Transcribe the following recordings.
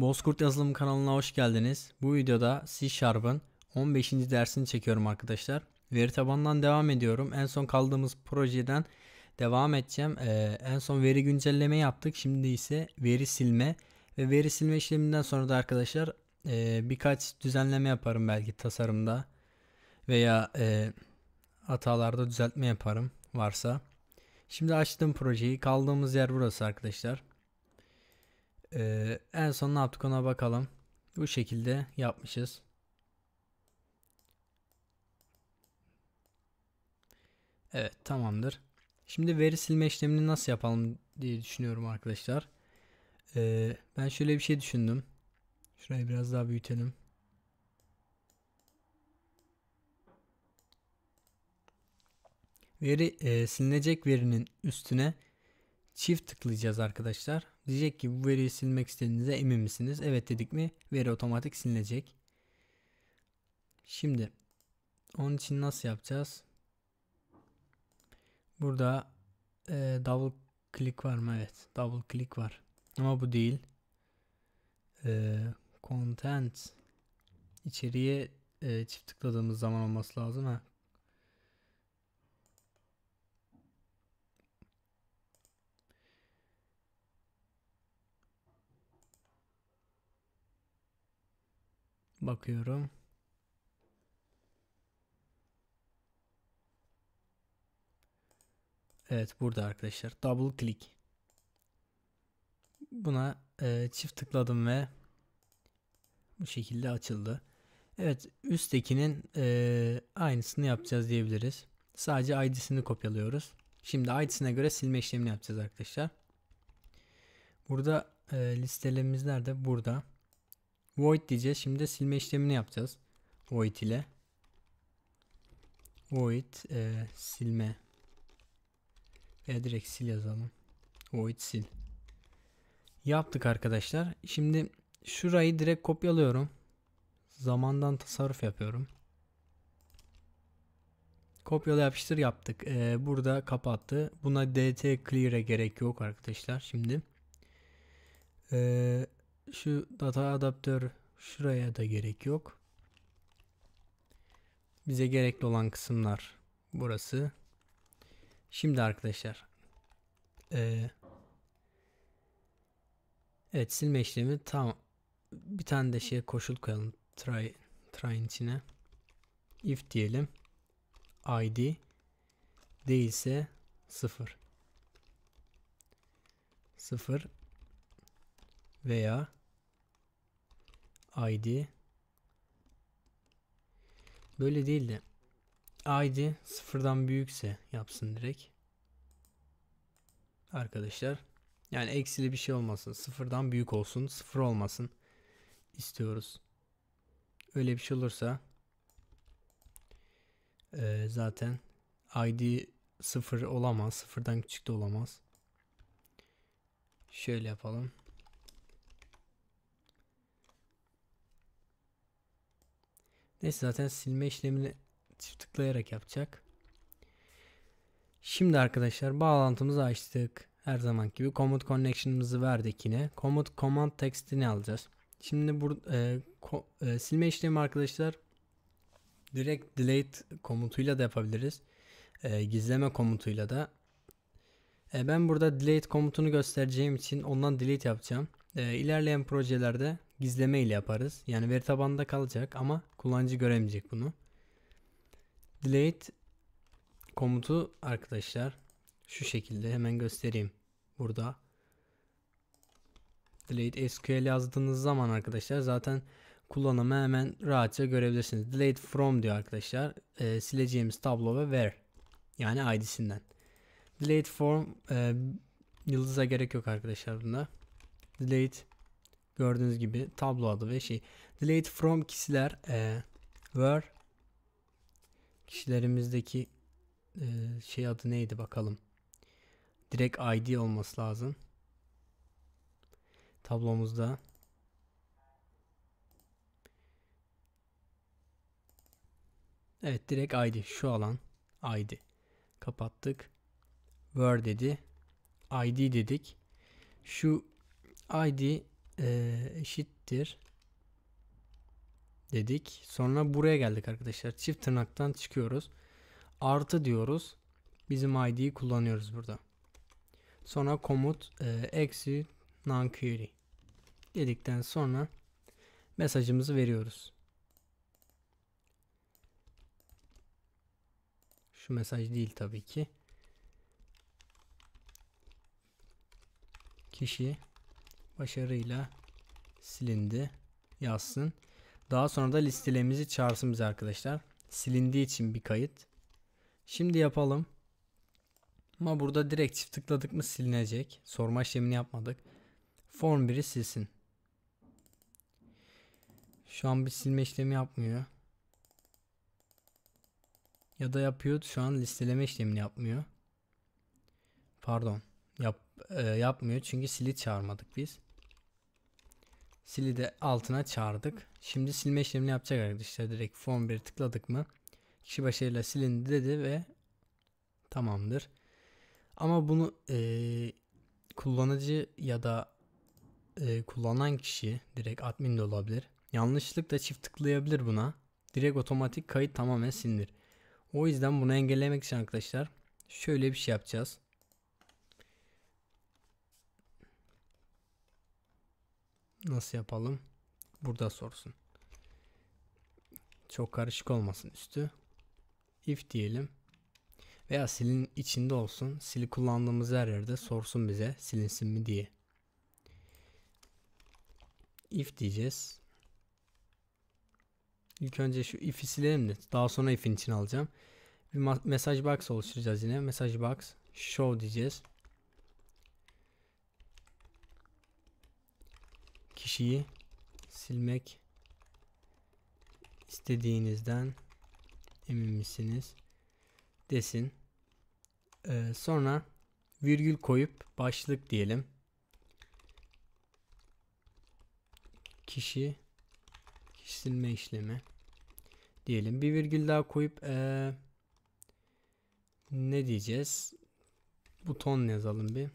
Bozkurt Yazılım kanalına hoş geldiniz. Bu videoda C Sharp'ın 15. dersini çekiyorum arkadaşlar. Veri tabanından devam ediyorum. En son kaldığımız projeden devam edeceğim. Ee, en son veri güncelleme yaptık. Şimdi ise veri silme ve veri silme işleminden sonra da arkadaşlar e, birkaç düzenleme yaparım belki tasarımda veya e, hatalarda düzeltme yaparım varsa. Şimdi açtım projeyi. Kaldığımız yer burası arkadaşlar. Ee, en son ne yaptık ona bakalım. Bu şekilde yapmışız. Evet tamamdır. Şimdi veri silme işlemini nasıl yapalım diye düşünüyorum arkadaşlar. Ee, ben şöyle bir şey düşündüm. Şurayı biraz daha büyütelim. Veri e, silinecek verinin üstüne çift tıklayacağız arkadaşlar. Diyecek ki bu veriyi silmek istediğinize emin misiniz? Evet dedik mi veri otomatik silinecek. Şimdi onun için nasıl yapacağız? Burada e, double click var mı? Evet double click var. Ama bu değil. E, content içeriye e, çift tıkladığımız zaman olması lazım. Ha, Bakıyorum. Evet burada arkadaşlar. Double click. Buna e, çift tıkladım ve bu şekilde açıldı. Evet üsttekinin e, aynısını yapacağız diyebiliriz. Sadece ID'sini kopyalıyoruz. Şimdi ID'sine göre silme işlemini yapacağız arkadaşlar. Burada e, listelememiz nerede? Burada void diyeceğiz. Şimdi silme işlemini yapacağız. void ile void e, silme veya direkt sil yazalım. void sil. Yaptık arkadaşlar. Şimdi şurayı direkt kopyalıyorum. Zamandan tasarruf yapıyorum. Kopyala yapıştır yaptık. Ee, burada kapattı. Buna dt clear'e gerek yok arkadaşlar. Şimdi ee, şu data adaptör şuraya da gerek yok. Bize gerekli olan kısımlar burası. Şimdi arkadaşlar. Ee, evet silme işlemi tam bir tane de şeye koşul koyalım. Try, try'in içine. If diyelim. ID değilse 0. 0 veya ID böyle değil de ID sıfırdan büyükse yapsın direkt arkadaşlar yani eksili bir şey olmasın sıfırdan büyük olsun sıfır olmasın istiyoruz öyle bir şey olursa e, zaten ID sıfır olamaz sıfırdan küçük de olamaz şöyle yapalım Neyse zaten silme işlemini çift tıklayarak yapacak. Şimdi arkadaşlar bağlantımızı açtık. Her zaman gibi command connection'ımızı verdik yine. Command command textini alacağız. Şimdi bu e, ko, e, silme işlemi arkadaşlar direkt delete komutuyla da yapabiliriz. E, gizleme komutuyla da. E, ben burada delete komutunu göstereceğim için ondan delete yapacağım. E, ilerleyen projelerde gizleme ile yaparız. Yani veri tabanında kalacak ama kullanıcı göremeyecek bunu. Delete komutu arkadaşlar şu şekilde hemen göstereyim burada. Delete SQL yazdığınız zaman arkadaşlar zaten kullanımı hemen rahatça görebilirsiniz. Delete from diyor arkadaşlar. E, sileceğimiz tablo ve where yani id'sinden. Delete form e, yıldıza gerek yok arkadaşlar bunda. Delete Gördüğünüz gibi tablo adı ve şey. Delayed from kişiler e, were kişilerimizdeki e, şey adı neydi bakalım. Direkt ID olması lazım. Tablomuzda Evet direkt ID şu alan ID kapattık were dedi id dedik şu id e, eşittir dedik. Sonra buraya geldik arkadaşlar. Çift tırnaktan çıkıyoruz. Artı diyoruz. Bizim id'yi kullanıyoruz burada. Sonra komut e, eksi non dedikten sonra mesajımızı veriyoruz. Şu mesaj değil tabii ki. Kişi başarıyla silindi yazsın. Daha sonra da listelemizi çağırsın bize arkadaşlar. Silindiği için bir kayıt. Şimdi yapalım. Ama burada direkt çift tıkladık mı silinecek. Sorma işlemini yapmadık. Form 1'i silsin. Şu an bir silme işlemi yapmıyor. Ya da yapıyor şu an listeleme işlemini yapmıyor. Pardon. Yap, e, yapmıyor çünkü sili çağırmadık biz. Sili de altına çağırdık. Şimdi silme işlemini yapacak arkadaşlar. Direkt form 1 tıkladık mı kişi başarıyla silindi dedi ve tamamdır. Ama bunu e, kullanıcı ya da e, kullanan kişi direkt admin de olabilir. Yanlışlıkla çift tıklayabilir buna. Direkt otomatik kayıt tamamen silinir. O yüzden bunu engellemek için arkadaşlar şöyle bir şey yapacağız. Nasıl yapalım? Burada sorsun. Çok karışık olmasın üstü. If diyelim. Veya silin içinde olsun. Sili kullandığımız her yerde sorsun bize silinsin mi diye. If diyeceğiz. İlk önce şu if'i silelim de daha sonra if'in için alacağım. Bir mesaj box oluşturacağız yine. Mesaj box show diyeceğiz. kişiyi silmek istediğinizden emin misiniz desin. Ee, sonra virgül koyup başlık diyelim. Kişi silme işlemi diyelim. Bir virgül daha koyup ee, ne diyeceğiz? Buton yazalım bir.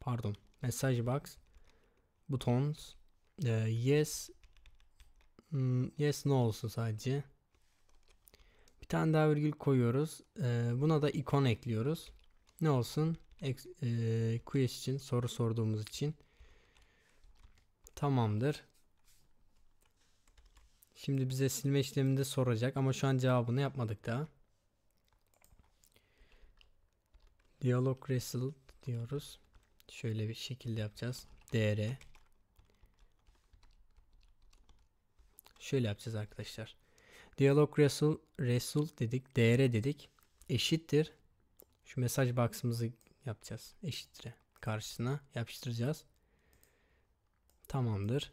Pardon. Message box. Butons ee, yes hmm, yes ne olsun sadece. Bir tane daha virgül koyuyoruz. Ee, buna da ikon ekliyoruz. Ne olsun? Ex, e, question soru sorduğumuz için. Tamamdır. Şimdi bize silme işleminde soracak ama şu an cevabını yapmadık daha. Dialog result diyoruz. Şöyle bir şekilde yapacağız. DR Şöyle yapacağız arkadaşlar. Dialog result, result dedik. Değere dedik. Eşittir. Şu mesaj box'ımızı yapacağız. eşittire Karşısına yapıştıracağız. Tamamdır.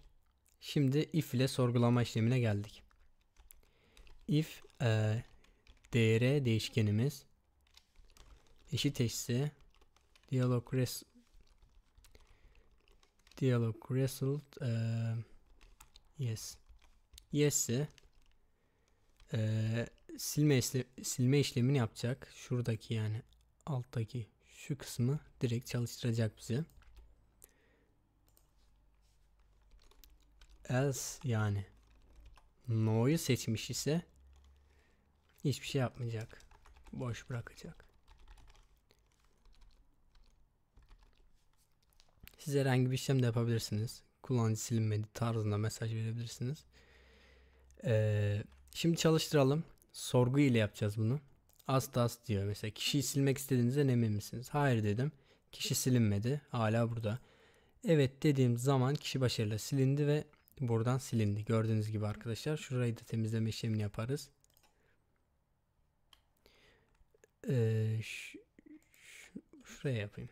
Şimdi if ile sorgulama işlemine geldik. If e, değere değişkenimiz eşit eşitse dialog res dialog result e, yes yesse e, silme, silme işlemini yapacak. Şuradaki yani alttaki şu kısmı direkt çalıştıracak bize. Else yani no'yu seçmiş ise hiçbir şey yapmayacak. Boş bırakacak. Siz herhangi bir işlem de yapabilirsiniz. Kullanıcı silinmedi tarzında mesaj verebilirsiniz. Ee, şimdi çalıştıralım. Sorgu ile yapacağız bunu. Ast ast diyor mesela. Kişiyi silmek istediğinizden emin misiniz? Hayır dedim. Kişi silinmedi. Hala burada. Evet dediğim zaman kişi başarıyla silindi ve buradan silindi. Gördüğünüz gibi arkadaşlar. Şurayı da temizleme işlemini yaparız. Ee, şuraya yapayım.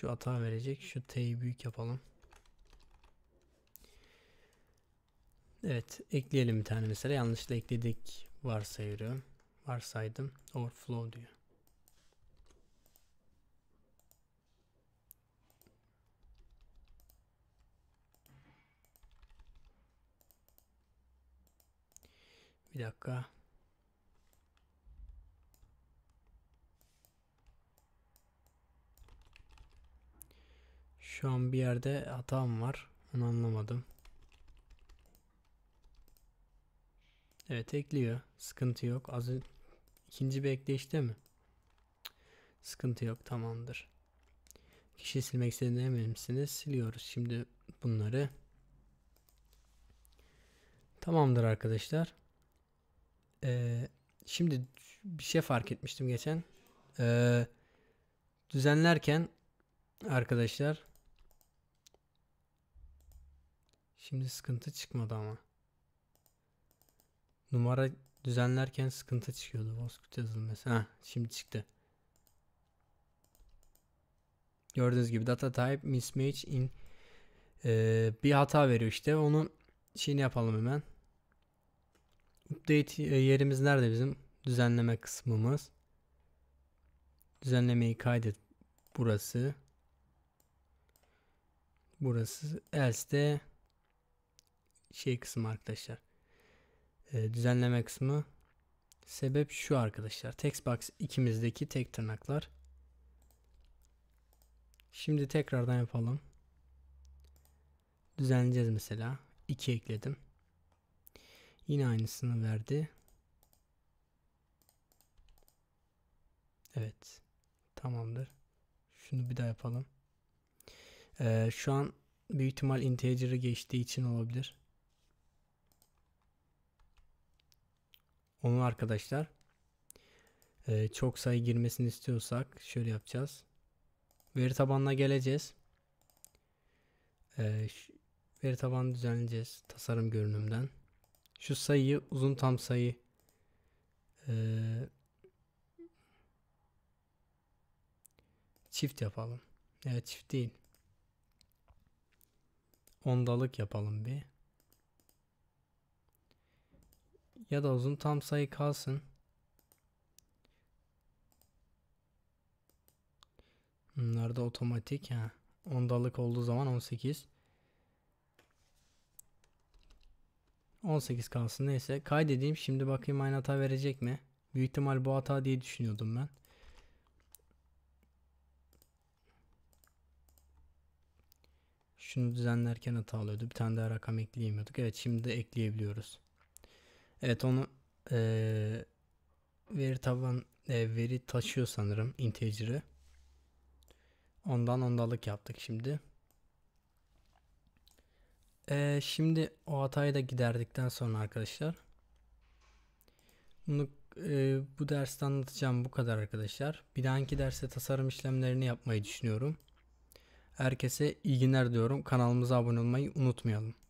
Şu hata verecek. Şu T'yi büyük yapalım. Evet ekleyelim bir tane mesela. Yanlışla ekledik varsayıyorum. Varsaydım. Overflow diyor. Bir dakika. Şu an bir yerde hatam var. Onu anlamadım. Evet ekliyor. Sıkıntı yok. Az ikinci bir ekleyişte mi? Sıkıntı yok. Tamamdır. Kişi silmek istediğine emin misiniz? Siliyoruz şimdi bunları. Tamamdır arkadaşlar. Ee, şimdi bir şey fark etmiştim geçen. Ee, düzenlerken arkadaşlar Şimdi sıkıntı çıkmadı ama. Numara düzenlerken sıkıntı çıkıyordu. Bozkurt yazılması. Ha, şimdi çıktı. Gördüğünüz gibi data type mismatch in ee, bir hata veriyor işte. Onun şeyini yapalım hemen. Update e, yerimiz nerede bizim? Düzenleme kısmımız. Düzenlemeyi kaydet. Burası. Burası. Else de şey kısmı arkadaşlar. E, düzenleme kısmı. Sebep şu arkadaşlar. Textbox ikimizdeki tek tırnaklar. Şimdi tekrardan yapalım. Düzenleyeceğiz mesela. 2 ekledim. Yine aynısını verdi. Evet. Tamamdır. Şunu bir daha yapalım. Ee, şu an büyük ihtimal integer'ı geçtiği için olabilir. Onu arkadaşlar e, çok sayı girmesini istiyorsak şöyle yapacağız. Veri tabanına geleceğiz. E, veri tabanını düzenleyeceğiz tasarım görünümden. Şu sayıyı uzun tam sayı e, çift yapalım. Evet çift değil. Ondalık yapalım bir ya da uzun tam sayı kalsın. Bunlar da otomatik ha. Ondalık olduğu zaman 18. 18 kalsın neyse. Kaydedeyim şimdi bakayım aynı hata verecek mi? Büyük ihtimal bu hata diye düşünüyordum ben. Şunu düzenlerken hata alıyordu. Bir tane daha rakam ekleyemiyorduk. Evet şimdi de ekleyebiliyoruz. Evet onu e, veri taban e, veri taşıyor sanırım integer'ı. Ondan ondalık yaptık şimdi. E, şimdi o hatayı da giderdikten sonra arkadaşlar. Bunu e, bu derste anlatacağım bu kadar arkadaşlar. Bir dahaki derste tasarım işlemlerini yapmayı düşünüyorum. Herkese iyi günler diyorum. Kanalımıza abone olmayı unutmayalım.